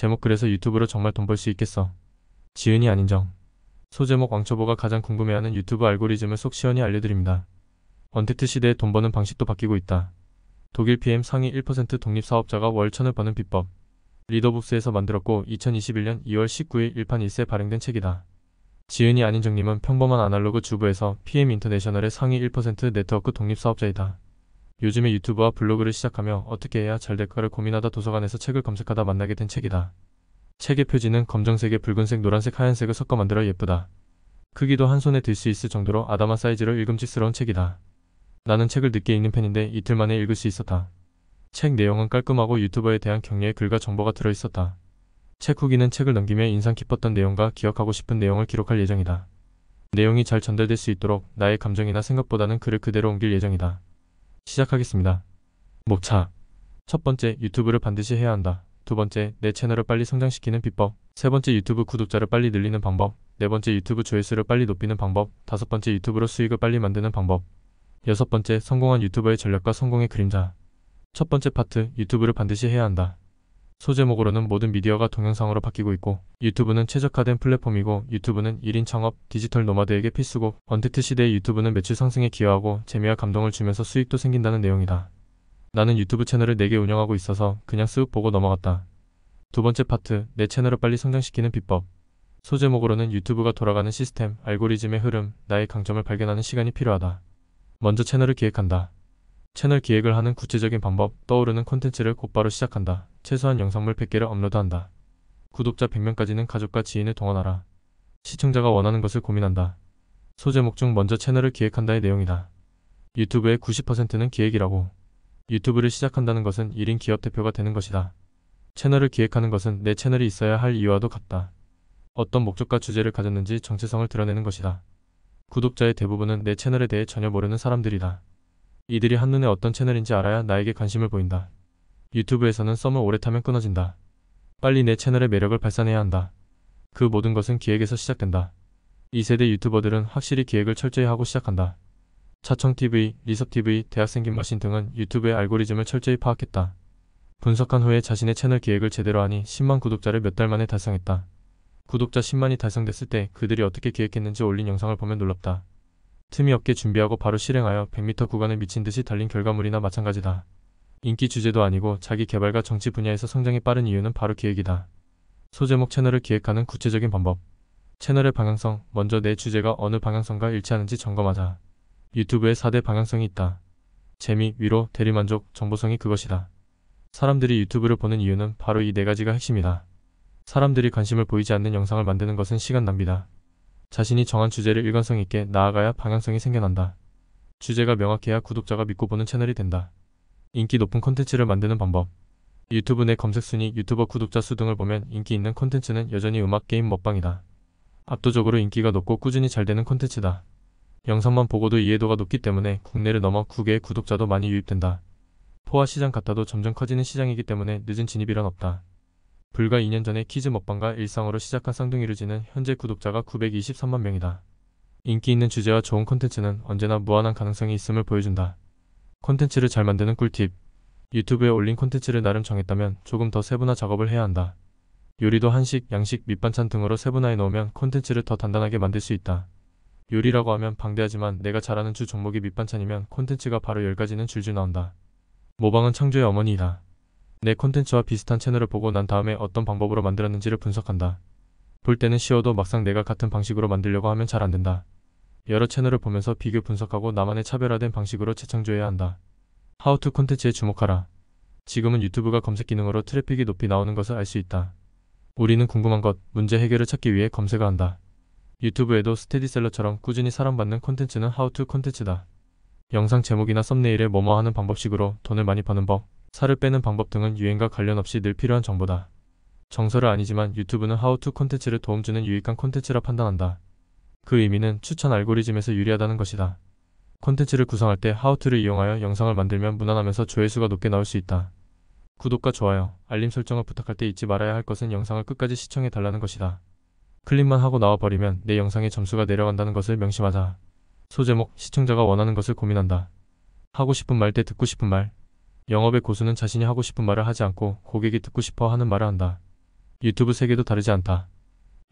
제목 그래서 유튜브로 정말 돈 벌 수 있겠어. 지은이 아닌정. 소제목 왕초보가 가장 궁금해하는 유튜브 알고리즘을 속 시원히 알려드립니다. 언택트 시대에 돈 버는 방식도 바뀌고 있다. 독일 PM 상위 1% 독립사업자가 월 천을 버는 비법. 리더북스에서 만들었고 2021년 2월 19일 일판 1세 발행된 책이다. 지은이 아닌정님은 평범한 아날로그 주부에서 PM 인터내셔널의 상위 1% 네트워크 독립사업자이다. 요즘에 유튜브와 블로그를 시작하며 어떻게 해야 잘 될까를 고민하다 도서관에서 책을 검색하다 만나게 된 책이다. 책의 표지는 검정색에 붉은색, 노란색, 하얀색을 섞어 만들어 예쁘다. 크기도 한 손에 들 수 있을 정도로 아담한 사이즈로 읽음직스러운 책이다. 나는 책을 늦게 읽는 편인데 이틀 만에 읽을 수 있었다. 책 내용은 깔끔하고 유튜버에 대한 격려의 글과 정보가 들어있었다. 책 후기는 책을 넘기며 인상 깊었던 내용과 기억하고 싶은 내용을 기록할 예정이다. 내용이 잘 전달될 수 있도록 나의 감정이나 생각보다는 글을 그대로 옮길 예정이다. 시작하겠습니다. 목차 첫 번째, 유튜브를 반드시 해야 한다. 두 번째, 내 채널을 빨리 성장시키는 비법. 세 번째, 유튜브 구독자를 빨리 늘리는 방법. 네 번째, 유튜브 조회수를 빨리 높이는 방법. 다섯 번째, 유튜브로 수익을 빨리 만드는 방법. 여섯 번째, 성공한 유튜버의 전략과 성공의 그림자. 첫 번째 파트, 유튜브를 반드시 해야 한다. 소제목으로는 모든 미디어가 동영상으로 바뀌고 있고 유튜브는 최적화된 플랫폼이고 유튜브는 1인 창업, 디지털 노마드에게 필수고 언택트 시대의 유튜브는 매출 상승에 기여하고 재미와 감동을 주면서 수익도 생긴다는 내용이다. 나는 유튜브 채널을 4개 운영하고 있어서 그냥 쓱 보고 넘어갔다. 두 번째 파트, 내 채널을 빨리 성장시키는 비법 소제목으로는 유튜브가 돌아가는 시스템, 알고리즘의 흐름, 나의 강점을 발견하는 시간이 필요하다. 먼저 채널을 기획한다. 채널 기획을 하는 구체적인 방법, 떠오르는 콘텐츠를 곧바로 시작한다. 최소한 영상물 100개를 업로드한다. 구독자 100명까지는 가족과 지인을 동원하라. 시청자가 원하는 것을 고민한다. 소제목 중 먼저 채널을 기획한다의 내용이다. 유튜브의 90%는 기획이라고. 유튜브를 시작한다는 것은 1인 기업 대표가 되는 것이다. 채널을 기획하는 것은 내 채널이 있어야 할 이유와도 같다. 어떤 목적과 주제를 가졌는지 정체성을 드러내는 것이다. 구독자의 대부분은 내 채널에 대해 전혀 모르는 사람들이다. 이들이 한눈에 어떤 채널인지 알아야 나에게 관심을 보인다. 유튜브에서는 썸을 오래 타면 끊어진다. 빨리 내 채널의 매력을 발산해야 한다. 그 모든 것은 기획에서 시작된다. 2세대 유튜버들은 확실히 기획을 철저히 하고 시작한다. 차청TV, 리섭TV, 대학생김 머신 등은 유튜브의 알고리즘을 철저히 파악했다. 분석한 후에 자신의 채널 기획을 제대로 하니 10만 구독자를 몇 달 만에 달성했다. 구독자 10만이 달성됐을 때 그들이 어떻게 기획했는지 올린 영상을 보면 놀랍다. 틈이 없게 준비하고 바로 실행하여 100m 구간을 미친 듯이 달린 결과물이나 마찬가지다. 인기 주제도 아니고 자기 개발과 정치 분야에서 성장이 빠른 이유는 바로 기획이다. 소제목 채널을 기획하는 구체적인 방법 채널의 방향성, 먼저 내 주제가 어느 방향성과 일치하는지 점검하자. 유튜브에 4대 방향성이 있다. 재미, 위로, 대리만족, 정보성이 그것이다. 사람들이 유튜브를 보는 이유는 바로 이 네 가지가 핵심이다. 사람들이 관심을 보이지 않는 영상을 만드는 것은 시간 낭비다. 자신이 정한 주제를 일관성 있게 나아가야 방향성이 생겨난다. 주제가 명확해야 구독자가 믿고 보는 채널이 된다. 인기 높은 콘텐츠를 만드는 방법 유튜브 내 검색순위, 유튜버 구독자 수 등을 보면 인기 있는 콘텐츠는 여전히 음악, 게임, 먹방이다. 압도적으로 인기가 높고 꾸준히 잘 되는 콘텐츠다 영상만 보고도 이해도가 높기 때문에 국내를 넘어 국외의 구독자도 많이 유입된다. 포화 시장 같아도 점점 커지는 시장이기 때문에 늦은 진입이란 없다. 불과 2년 전에 키즈 먹방과 일상으로 시작한 쌍둥이를 지는 현재 구독자가 923만 명이다. 인기 있는 주제와 좋은 컨텐츠는 언제나 무한한 가능성이 있음을 보여준다. 컨텐츠를 잘 만드는 꿀팁 유튜브에 올린 컨텐츠를 나름 정했다면 조금 더 세분화 작업을 해야 한다. 요리도 한식, 양식, 밑반찬 등으로 세분화해 놓으면 콘텐츠를더 단단하게 만들 수 있다. 요리라고 하면 방대하지만 내가 잘하는 주 종목이 밑반찬이면 콘텐츠가 바로 10가지는 줄줄 나온다. 모방은 창조의 어머니이다. 내 콘텐츠와 비슷한 채널을 보고 난 다음에 어떤 방법으로 만들었는지를 분석한다. 볼 때는 쉬워도 막상 내가 같은 방식으로 만들려고 하면 잘 안된다. 여러 채널을 보면서 비교 분석하고 나만의 차별화된 방식으로 채창조해야 한다. 하우투 콘텐츠에 주목하라. 지금은 유튜브가 검색 기능으로 트래픽이 높이 나오는 것을 알 수 있다. 우리는 궁금한 것, 문제 해결을 찾기 위해 검색한다. 유튜브에도 스테디셀러처럼 꾸준히 사랑받는 콘텐츠는 하우투 콘텐츠다. 영상 제목이나 썸네일에 뭐뭐 하는 방법식으로 돈을 많이 버는 법, 살을 빼는 방법 등은 유행과 관련 없이 늘 필요한 정보다. 정설은 아니지만 유튜브는 하우투 콘텐츠를 도움주는 유익한 콘텐츠라 판단한다. 그 의미는 추천 알고리즘에서 유리하다는 것이다. 콘텐츠를 구성할 때 하우투를 이용하여 영상을 만들면 무난하면서 조회수가 높게 나올 수 있다. 구독과 좋아요, 알림 설정을 부탁할 때 잊지 말아야 할 것은 영상을 끝까지 시청해달라는 것이다. 클릭만 하고 나와버리면 내 영상의 점수가 내려간다는 것을 명심하자. 소제목, 시청자가 원하는 것을 고민한다. 하고 싶은 말 때 듣고 싶은 말, 영업의 고수는 자신이 하고 싶은 말을 하지 않고 고객이 듣고 싶어 하는 말을 한다. 유튜브 세계도 다르지 않다.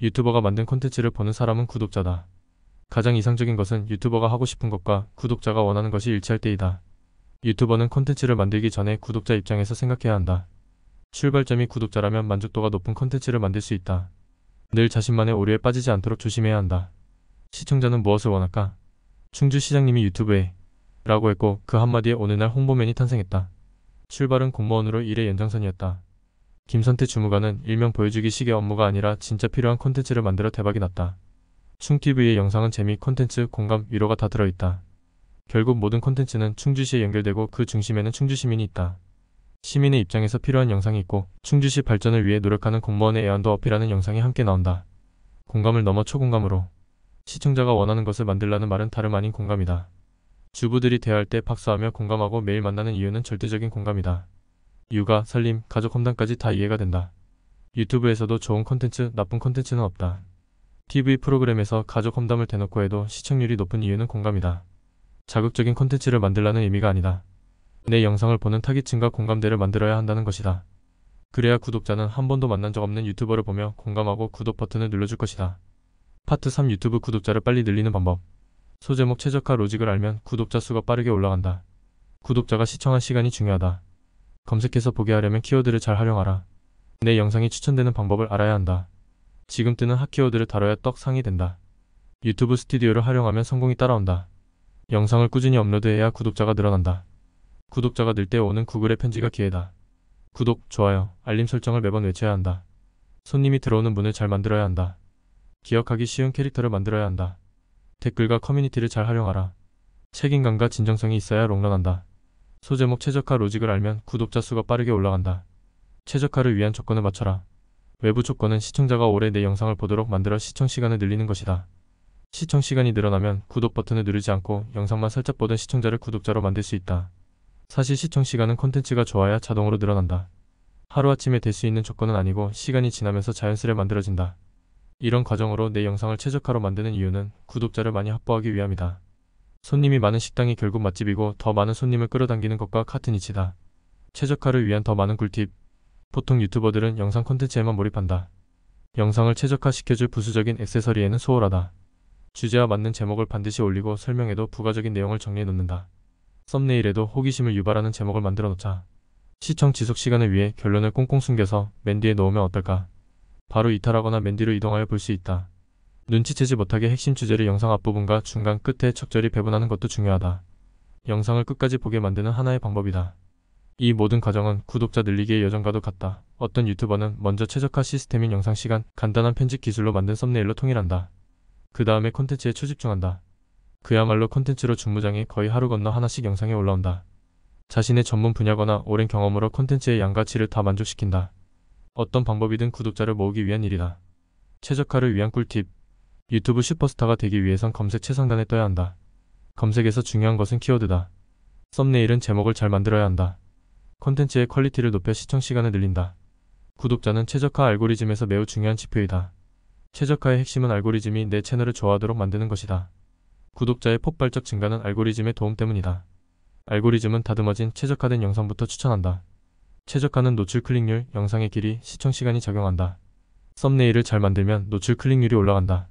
유튜버가 만든 콘텐츠를 보는 사람은 구독자다. 가장 이상적인 것은 유튜버가 하고 싶은 것과 구독자가 원하는 것이 일치할 때이다. 유튜버는 콘텐츠를 만들기 전에 구독자 입장에서 생각해야 한다. 출발점이 구독자라면 만족도가 높은 콘텐츠를 만들 수 있다. 늘 자신만의 오류에 빠지지 않도록 조심해야 한다. 시청자는 무엇을 원할까? 충주 시장님이 유튜브에 라고 했고 그 한마디에 어느 날 홍보맨이 탄생했다. 출발은 공무원으로 일의 연장선이었다. 김선태 주무관은 일명 보여주기식의 업무가 아니라 진짜 필요한 콘텐츠를 만들어 대박이 났다. 충TV의 영상은 재미, 콘텐츠, 공감, 위로가 다 들어있다. 결국 모든 콘텐츠는 충주시에 연결되고 그 중심에는 충주시민이 있다. 시민의 입장에서 필요한 영상이 있고 충주시 발전을 위해 노력하는 공무원의 애완도 어필하는 영상이 함께 나온다. 공감을 넘어 초공감으로 시청자가 원하는 것을 만들라는 말은 다름 아닌 공감이다. 주부들이 대할때 박수하며 공감하고 매일 만나는 이유는 절대적인 공감이다. 육아, 살림, 가족 험담까지 다 이해가 된다. 유튜브에서도 좋은 컨텐츠, 나쁜 컨텐츠는 없다. TV 프로그램에서 가족 험담을 대놓고 해도 시청률이 높은 이유는 공감이다. 자극적인 컨텐츠를 만들라는 의미가 아니다. 내 영상을 보는 타깃층과 공감대를 만들어야 한다는 것이다. 그래야 구독자는 한 번도 만난 적 없는 유튜버를 보며 공감하고 구독 버튼을 눌러줄 것이다. 파트 3 유튜브 구독자를 빨리 늘리는 방법 소제목 최적화 로직을 알면 구독자 수가 빠르게 올라간다. 구독자가 시청한 시간이 중요하다. 검색해서 보게 하려면 키워드를 잘 활용하라. 내 영상이 추천되는 방법을 알아야 한다. 지금 뜨는 핫키워드를 다뤄야 떡상이 된다. 유튜브 스튜디오를 활용하면 성공이 따라온다. 영상을 꾸준히 업로드해야 구독자가 늘어난다. 구독자가 늘 때 오는 구글의 편지가 기회다. 구독, 좋아요, 알림 설정을 매번 외쳐야 한다. 손님이 들어오는 문을 잘 만들어야 한다. 기억하기 쉬운 캐릭터를 만들어야 한다. 댓글과 커뮤니티를 잘 활용하라. 책임감과 진정성이 있어야 롱런한다. 소제목 최적화 로직을 알면 구독자 수가 빠르게 올라간다. 최적화를 위한 조건을 맞춰라. 외부 조건은 시청자가 오래 내 영상을 보도록 만들어 시청 시간을 늘리는 것이다. 시청 시간이 늘어나면 구독 버튼을 누르지 않고 영상만 살짝 보던 시청자를 구독자로 만들 수 있다. 사실 시청 시간은 콘텐츠가 좋아야 자동으로 늘어난다. 하루아침에 될 수 있는 조건은 아니고 시간이 지나면서 자연스레 만들어진다. 이런 과정으로 내 영상을 최적화로 만드는 이유는 구독자를 많이 확보하기 위함이다. 손님이 많은 식당이 결국 맛집이고 더 많은 손님을 끌어당기는 것과 같은 이치다. 최적화를 위한 더 많은 꿀팁 보통 유튜버들은 영상 콘텐츠에만 몰입한다. 영상을 최적화시켜줄 부수적인 액세서리에는 소홀하다. 주제와 맞는 제목을 반드시 올리고 설명에도 부가적인 내용을 정리해 놓는다. 썸네일에도 호기심을 유발하는 제목을 만들어 놓자. 시청 지속 시간을 위해 결론을 꽁꽁 숨겨서 맨 뒤에 넣으면 어떨까? 바로 이탈하거나 맨 뒤로 이동하여 볼 수 있다. 눈치채지 못하게 핵심 주제를 영상 앞부분과 중간 끝에 적절히 배분하는 것도 중요하다. 영상을 끝까지 보게 만드는 하나의 방법이다. 이 모든 과정은 구독자 늘리기의 여정과도 같다. 어떤 유튜버는 먼저 최적화 시스템인 영상 시간, 간단한 편집 기술로 만든 썸네일로 통일한다. 그 다음에 콘텐츠에 초집중한다. 그야말로 콘텐츠로 중무장이 거의 하루 건너 하나씩 영상에 올라온다. 자신의 전문 분야거나 오랜 경험으로 콘텐츠의 양가치를 다 만족시킨다. 어떤 방법이든 구독자를 모으기 위한 일이다. 최적화를 위한 꿀팁 유튜브 슈퍼스타가 되기 위해선 검색 최상단에 떠야 한다. 검색에서 중요한 것은 키워드다. 썸네일은 제목을 잘 만들어야 한다. 콘텐츠의 퀄리티를 높여 시청시간을 늘린다. 구독자는 최적화 알고리즘에서 매우 중요한 지표이다. 최적화의 핵심은 알고리즘이 내 채널을 좋아하도록 만드는 것이다. 구독자의 폭발적 증가는 알고리즘의 도움 때문이다. 알고리즘은 다듬어진 최적화된 영상부터 추천한다. 최적화는 노출 클릭률, 영상의 길이, 시청시간이 작용한다. 썸네일을 잘 만들면 노출 클릭률이 올라간다.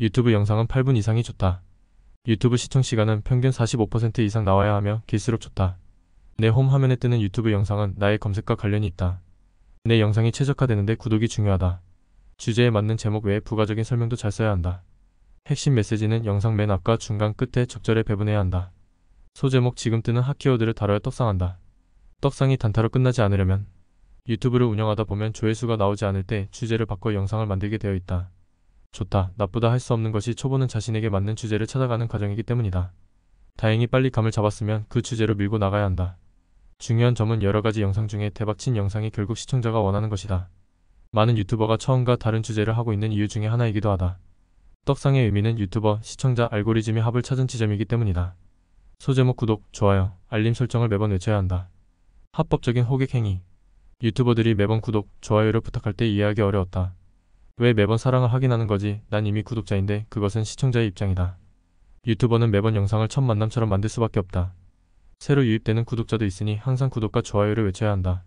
유튜브 영상은 8분 이상이 좋다. 유튜브 시청시간은 평균 45% 이상 나와야 하며 길수록 좋다. 내 홈 화면에 뜨는 유튜브 영상은 나의 검색과 관련이 있다. 내 영상이 최적화되는데 구독이 중요하다. 주제에 맞는 제목 외에 부가적인 설명도 잘 써야 한다. 핵심 메시지는 영상 맨 앞과 중간 끝에 적절히 배분해야 한다. 소제목 지금 뜨는 핫키워드를 다뤄야 떡상한다. 떡상이 단타로 끝나지 않으려면 유튜브를 운영하다 보면 조회수가 나오지 않을 때 주제를 바꿔 영상을 만들게 되어 있다. 좋다, 나쁘다 할 수 없는 것이 초보는 자신에게 맞는 주제를 찾아가는 과정이기 때문이다. 다행히 빨리 감을 잡았으면 그 주제로 밀고 나가야 한다. 중요한 점은 여러가지 영상 중에 대박친 영상이 결국 시청자가 원하는 것이다. 많은 유튜버가 처음과 다른 주제를 하고 있는 이유 중에 하나이기도 하다. 떡상의 의미는 유튜버, 시청자, 알고리즘의 합을 찾은 지점이기 때문이다. 소제목 구독, 좋아요, 알림 설정을 매번 외쳐야 한다. 합법적인 호객행위 유튜버들이 매번 구독, 좋아요를 부탁할 때 이해하기 어려웠다. 왜 매번 사랑을 확인하는 거지? 난 이미 구독자인데 그것은 시청자의 입장이다. 유튜버는 매번 영상을 첫 만남처럼 만들 수밖에 없다. 새로 유입되는 구독자도 있으니 항상 구독과 좋아요를 외쳐야 한다.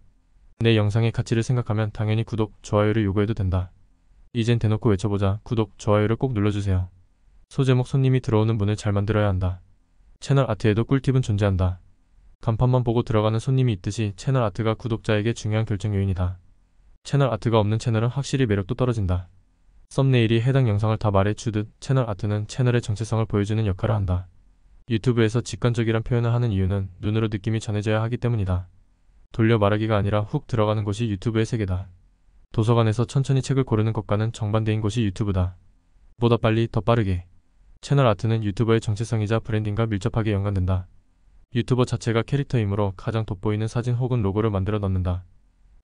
내 영상의 가치를 생각하면 당연히 구독, 좋아요를 요구해도 된다. 이젠 대놓고 외쳐보자. 구독, 좋아요를 꼭 눌러주세요. 소제목 손님이 들어오는 문을 잘 만들어야 한다. 채널 아트에도 꿀팁은 존재한다. 간판만 보고 들어가는 손님이 있듯이 채널 아트가 구독자에게 중요한 결정 요인이다. 채널 아트가 없는 채널은 확실히 매력도 떨어진다. 썸네일이 해당 영상을 다 말해주듯 채널 아트는 채널의 정체성을 보여주는 역할을 한다. 유튜브에서 직관적이란 표현을 하는 이유는 눈으로 느낌이 전해져야 하기 때문이다. 돌려 말하기가 아니라 훅 들어가는 곳이 유튜브의 세계다. 도서관에서 천천히 책을 고르는 것과는 정반대인 곳이 유튜브다. 보다 빨리 더 빠르게. 채널 아트는 유튜버의 정체성이자 브랜딩과 밀접하게 연관된다. 유튜버 자체가 캐릭터이므로 가장 돋보이는 사진 혹은 로고를 만들어 넣는다.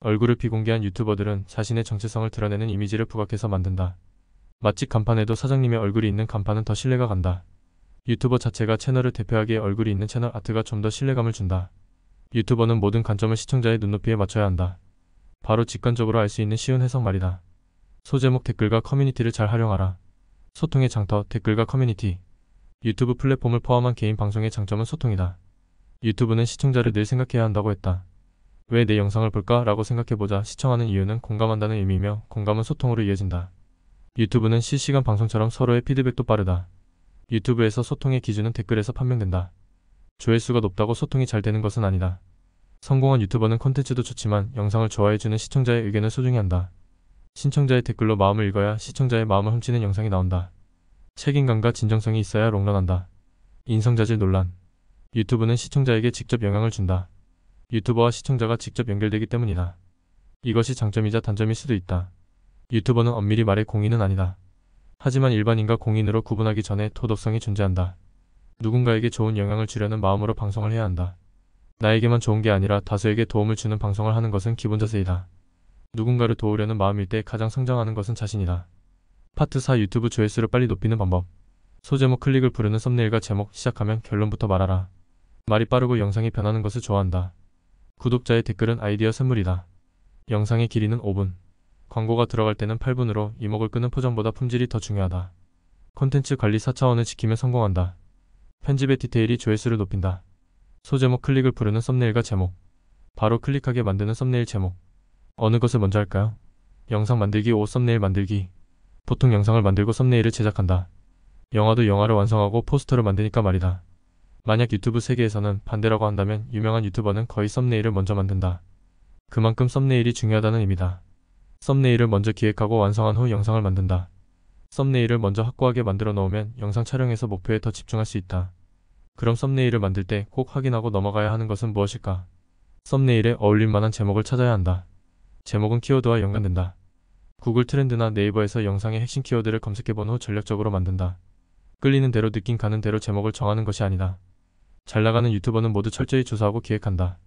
얼굴을 비공개한 유튜버들은 자신의 정체성을 드러내는 이미지를 부각해서 만든다. 맛집 간판에도 사장님의 얼굴이 있는 간판은 더 신뢰가 간다. 유튜버 자체가 채널을 대표하기에 얼굴이 있는 채널 아트가 좀 더 신뢰감을 준다. 유튜버는 모든 관점을 시청자의 눈높이에 맞춰야 한다. 바로 직관적으로 알 수 있는 쉬운 해석 말이다. 소제목 댓글과 커뮤니티를 잘 활용하라. 소통의 장터 댓글과 커뮤니티 유튜브 플랫폼을 포함한 개인 방송의 장점은 소통이다. 유튜브는 시청자를 늘 생각해야 한다고 했다. 왜 내 영상을 볼까? 라고 생각해보자 시청하는 이유는 공감한다는 의미며 이 공감은 소통으로 이어진다. 유튜브는 실시간 방송처럼 서로의 피드백도 빠르다. 유튜브에서 소통의 기준은 댓글에서 판명된다. 조회수가 높다고 소통이 잘 되는 것은 아니다. 성공한 유튜버는 컨텐츠도 좋지만 영상을 좋아해주는 시청자의 의견을 소중히 한다. 신청자의 댓글로 마음을 읽어야 시청자의 마음을 훔치는 영상이 나온다. 책임감과 진정성이 있어야 롱런한다. 인성자질 논란 유튜브는 시청자에게 직접 영향을 준다. 유튜버와 시청자가 직접 연결되기 때문이다. 이것이 장점이자 단점일 수도 있다. 유튜버는 엄밀히 말해 공인은 아니다. 하지만 일반인과 공인으로 구분하기 전에 도덕성이 존재한다. 누군가에게 좋은 영향을 주려는 마음으로 방송을 해야 한다. 나에게만 좋은 게 아니라 다수에게 도움을 주는 방송을 하는 것은 기본 자세이다. 누군가를 도우려는 마음일 때 가장 성장하는 것은 자신이다. 파트 4 유튜브 조회수를 빨리 높이는 방법 소제목 클릭을 부르는 썸네일과 제목 시작하면 결론부터 말하라. 말이 빠르고 영상이 변하는 것을 좋아한다. 구독자의 댓글은 아이디어 선물이다. 영상의 길이는 5분. 광고가 들어갈 때는 8분으로 이목을 끄는 포장보다 품질이 더 중요하다. 콘텐츠 관리 4차원을 지키며 성공한다. 편집의 디테일이 조회수를 높인다. 소제목 클릭을 부르는 썸네일과 제목. 바로 클릭하게 만드는 썸네일 제목. 어느 것을 먼저 할까요? 영상 만들기 5 썸네일 만들기. 보통 영상을 만들고 썸네일을 제작한다. 영화도 영화를 완성하고 포스터를 만드니까 말이다. 만약 유튜브 세계에서는 반대라고 한다면 유명한 유튜버는 거의 썸네일을 먼저 만든다. 그만큼 썸네일이 중요하다는 의미다. 썸네일을 먼저 기획하고 완성한 후 영상을 만든다. 썸네일을 먼저 확고하게 만들어 놓으면 영상 촬영에서 목표에 더 집중할 수 있다. 그럼 썸네일을 만들 때 꼭 확인하고 넘어가야 하는 것은 무엇일까? 썸네일에 어울릴만한 제목을 찾아야 한다. 제목은 키워드와 연관된다. 구글 트렌드나 네이버에서 영상의 핵심 키워드를 검색해본 후 전략적으로 만든다. 끌리는 대로 느낀 가는 대로 제목을 정하는 것이 아니다. 잘 나가는 유튜버는 모두 철저히 조사하고 기획한다.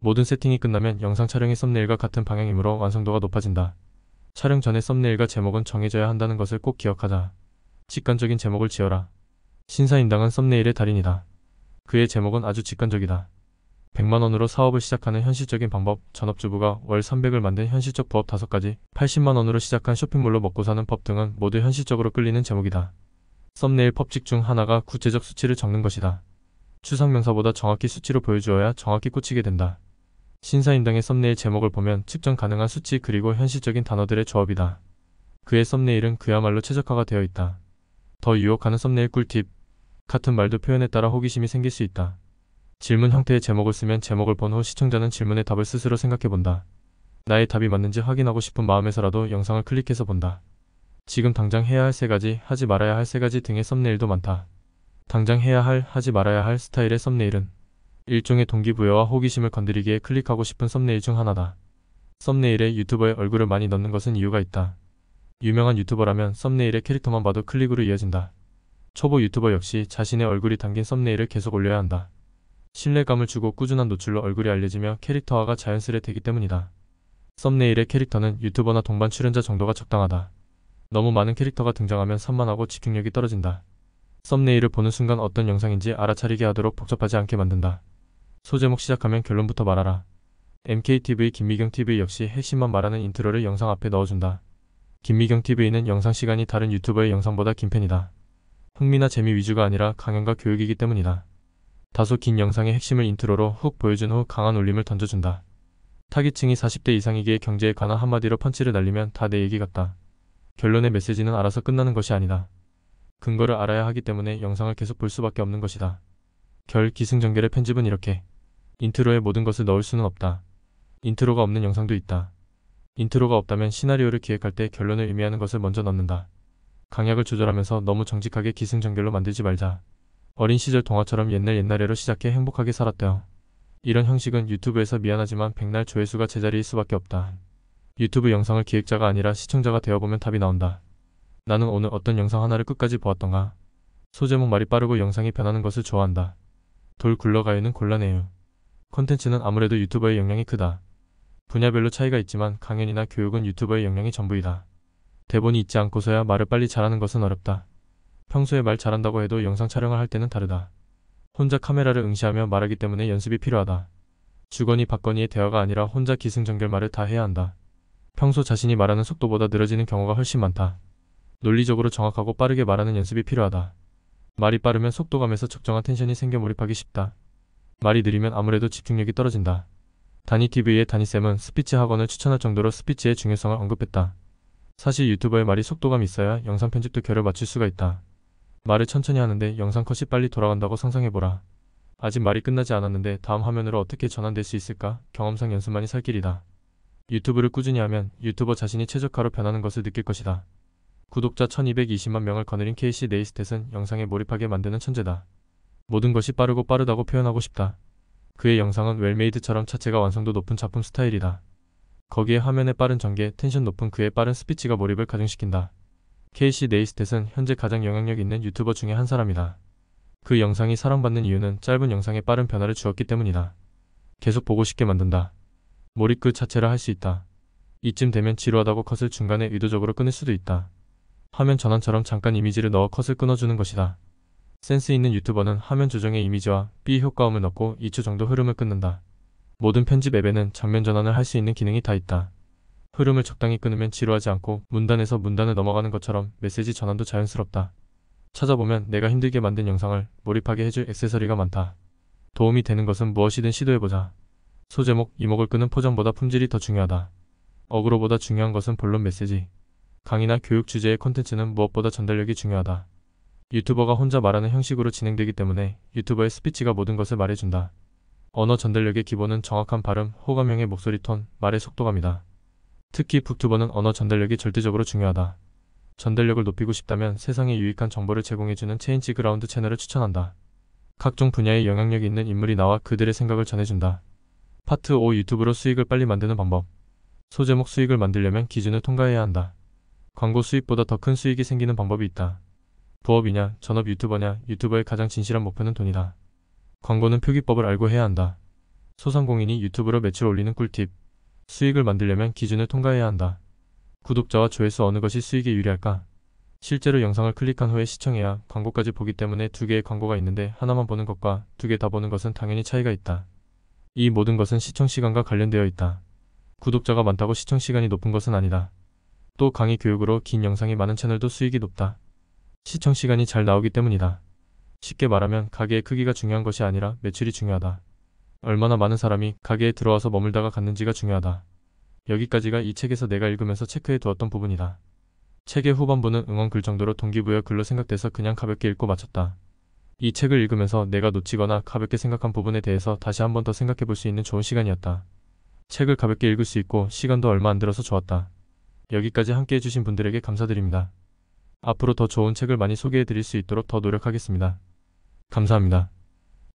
모든 세팅이 끝나면 영상 촬영이 썸네일과 같은 방향이므로 완성도가 높아진다. 촬영 전에 썸네일과 제목은 정해져야 한다는 것을 꼭 기억하자. 직관적인 제목을 지어라. 신사임당은 썸네일의 달인이다. 그의 제목은 아주 직관적이다. 100만원으로 사업을 시작하는 현실적인 방법, 전업주부가 월 300을 만든 현실적 부업 5가지, 80만원으로 시작한 쇼핑몰로 먹고 사는 법 등은 모두 현실적으로 끌리는 제목이다. 썸네일 법칙 중 하나가 구체적 수치를 적는 것이다. 추상명사보다 정확히 수치로 보여주어야 정확히 꽂히게 된다. 신사임당의 썸네일 제목을 보면 측정 가능한 수치 그리고 현실적인 단어들의 조합이다. 그의 썸네일은 그야말로 최적화가 되어 있다. 더 유혹하는 썸네일 꿀팁 같은 말도 표현에 따라 호기심이 생길 수 있다. 질문 형태의 제목을 쓰면 제목을 본 후 시청자는 질문의 답을 스스로 생각해본다. 나의 답이 맞는지 확인하고 싶은 마음에서라도 영상을 클릭해서 본다. 지금 당장 해야 할 세 가지, 하지 말아야 할 세 가지 등의 썸네일도 많다. 당장 해야 할, 하지 말아야 할 스타일의 썸네일은 일종의 동기부여와 호기심을 건드리기에 클릭하고 싶은 썸네일 중 하나다. 썸네일에 유튜버의 얼굴을 많이 넣는 것은 이유가 있다. 유명한 유튜버라면 썸네일의 캐릭터만 봐도 클릭으로 이어진다. 초보 유튜버 역시 자신의 얼굴이 담긴 썸네일을 계속 올려야 한다. 신뢰감을 주고 꾸준한 노출로 얼굴이 알려지며 캐릭터화가 자연스레 되기 때문이다. 썸네일의 캐릭터는 유튜버나 동반 출연자 정도가 적당하다. 너무 많은 캐릭터가 등장하면 산만하고 집중력이 떨어진다. 썸네일을 보는 순간 어떤 영상인지 알아차리게 하도록 복잡하지 않게 만든다. 소제목 시작하면 결론부터 말하라. MKTV 김미경TV 역시 핵심만 말하는 인트로를 영상 앞에 넣어준다. 김미경TV는 영상 시간이 다른 유튜버의 영상보다 긴 편이다. 흥미나 재미 위주가 아니라 강연과 교육이기 때문이다. 다소 긴 영상의 핵심을 인트로로 훅 보여준 후 강한 울림을 던져준다. 타깃층이 40대 이상이기에 경제에 관한 한마디로 펀치를 날리면 다 내 얘기 같다. 결론의 메시지는 알아서 끝나는 것이 아니다. 근거를 알아야 하기 때문에 영상을 계속 볼 수밖에 없는 것이다. 결 기승전결의 편집은 이렇게 인트로에 모든 것을 넣을 수는 없다. 인트로가 없는 영상도 있다. 인트로가 없다면 시나리오를 기획할 때 결론을 의미하는 것을 먼저 넣는다. 강약을 조절하면서 너무 정직하게 기승전결로 만들지 말자. 어린 시절 동화처럼 옛날 옛날에로 시작해 행복하게 살았대요. 이런 형식은 유튜브에서 미안하지만 백날 조회수가 제자리일 수밖에 없다. 유튜브 영상을 기획자가 아니라 시청자가 되어보면 답이 나온다. 나는 오늘 어떤 영상 하나를 끝까지 보았던가. 소제목 말이 빠르고 영상이 변하는 것을 좋아한다. 돌 굴러가요는 곤란해요. 컨텐츠는 아무래도 유튜버의 영향이 크다. 분야별로 차이가 있지만 강연이나 교육은 유튜버의 영향이 전부이다. 대본이 있지 않고서야 말을 빨리 잘하는 것은 어렵다. 평소에 말 잘한다고 해도 영상 촬영을 할 때는 다르다. 혼자 카메라를 응시하며 말하기 때문에 연습이 필요하다. 주거니 박거니의 대화가 아니라 혼자 기승전결 말을 다 해야 한다. 평소 자신이 말하는 속도보다 늘어지는 경우가 훨씬 많다. 논리적으로 정확하고 빠르게 말하는 연습이 필요하다. 말이 빠르면 속도감에서 적정한 텐션이 생겨 몰입하기 쉽다. 말이 느리면 아무래도 집중력이 떨어진다. 다니TV의 다니쌤은 스피치 학원을 추천할 정도로 스피치의 중요성을 언급했다. 사실 유튜버의 말이 속도감이 있어야 영상 편집도 결을 맞출 수가 있다. 말을 천천히 하는데 영상 컷이 빨리 돌아간다고 상상해보라. 아직 말이 끝나지 않았는데 다음 화면으로 어떻게 전환될 수 있을까? 경험상 연습만이 살 길이다. 유튜브를 꾸준히 하면 유튜버 자신이 최적화로 변하는 것을 느낄 것이다. 구독자 1220만 명을 거느린 케이시 네이스탯은 영상에 몰입하게 만드는 천재다. 모든 것이 빠르고 빠르다고 표현하고 싶다. 그의 영상은 웰메이드처럼 자체가 완성도 높은 작품 스타일이다. 거기에 화면의 빠른 전개, 텐션 높은 그의 빠른 스피치가 몰입을 가중시킨다. 케이시 네이스탯은 현재 가장 영향력 있는 유튜버 중에 한 사람이다. 그 영상이 사랑받는 이유는 짧은 영상에 빠른 변화를 주었기 때문이다. 계속 보고 싶게 만든다. 몰입 그자체를할 수 있다. 이쯤 되면 지루하다고 컷을 중간에 의도적으로 끊을 수도 있다. 화면 전환처럼 잠깐 이미지를 넣어 컷을 끊어주는 것이다. 센스 있는 유튜버는 화면 조정의 이미지와 B 효과음을 넣고 2초 정도 흐름을 끊는다. 모든 편집 앱에는 장면 전환을 할 수 있는 기능이 다 있다. 흐름을 적당히 끊으면 지루하지 않고 문단에서 문단을 넘어가는 것처럼 메시지 전환도 자연스럽다. 찾아보면 내가 힘들게 만든 영상을 몰입하게 해줄 액세서리가 많다. 도움이 되는 것은 무엇이든 시도해보자. 소제목, 이목을 끄는 포장보다 품질이 더 중요하다. 어그로보다 중요한 것은 본론 메시지. 강의나 교육 주제의 콘텐츠는 무엇보다 전달력이 중요하다. 유튜버가 혼자 말하는 형식으로 진행되기 때문에 유튜버의 스피치가 모든 것을 말해준다. 언어 전달력의 기본은 정확한 발음, 호감형의 목소리 톤, 말의 속도감이다. 특히 북튜버는 언어 전달력이 절대적으로 중요하다. 전달력을 높이고 싶다면 세상에 유익한 정보를 제공해주는 체인지 그라운드 채널을 추천한다. 각종 분야에 영향력이 있는 인물이 나와 그들의 생각을 전해준다. 파트 5 유튜브로 수익을 빨리 만드는 방법 소제목 수익을 만들려면 기준을 통과해야 한다. 광고 수익보다 더 큰 수익이 생기는 방법이 있다. 부업이냐, 전업 유튜버냐, 유튜버의 가장 진실한 목표는 돈이다. 광고는 표기법을 알고 해야 한다. 소상공인이 유튜브로 매출 올리는 꿀팁. 수익을 만들려면 기준을 통과해야 한다. 구독자와 조회수 어느 것이 수익에 유리할까? 실제로 영상을 클릭한 후에 시청해야 광고까지 보기 때문에 두 개의 광고가 있는데 하나만 보는 것과 두 개 다 보는 것은 당연히 차이가 있다. 이 모든 것은 시청시간과 관련되어 있다. 구독자가 많다고 시청시간이 높은 것은 아니다. 또 강의 교육으로 긴 영상이 많은 채널도 수익이 높다. 시청시간이 잘 나오기 때문이다. 쉽게 말하면 가게의 크기가 중요한 것이 아니라 매출이 중요하다. 얼마나 많은 사람이 가게에 들어와서 머물다가 갔는지가 중요하다. 여기까지가 이 책에서 내가 읽으면서 체크해 두었던 부분이다. 책의 후반부는 응원 글 정도로 동기부여 글로 생각돼서 그냥 가볍게 읽고 마쳤다. 이 책을 읽으면서 내가 놓치거나 가볍게 생각한 부분에 대해서 다시 한번 더 생각해 볼 수 있는 좋은 시간이었다. 책을 가볍게 읽을 수 있고 시간도 얼마 안 들어서 좋았다. 여기까지 함께 해주신 분들에게 감사드립니다. 앞으로 더 좋은 책을 많이 소개해드릴 수 있도록 더 노력하겠습니다. 감사합니다.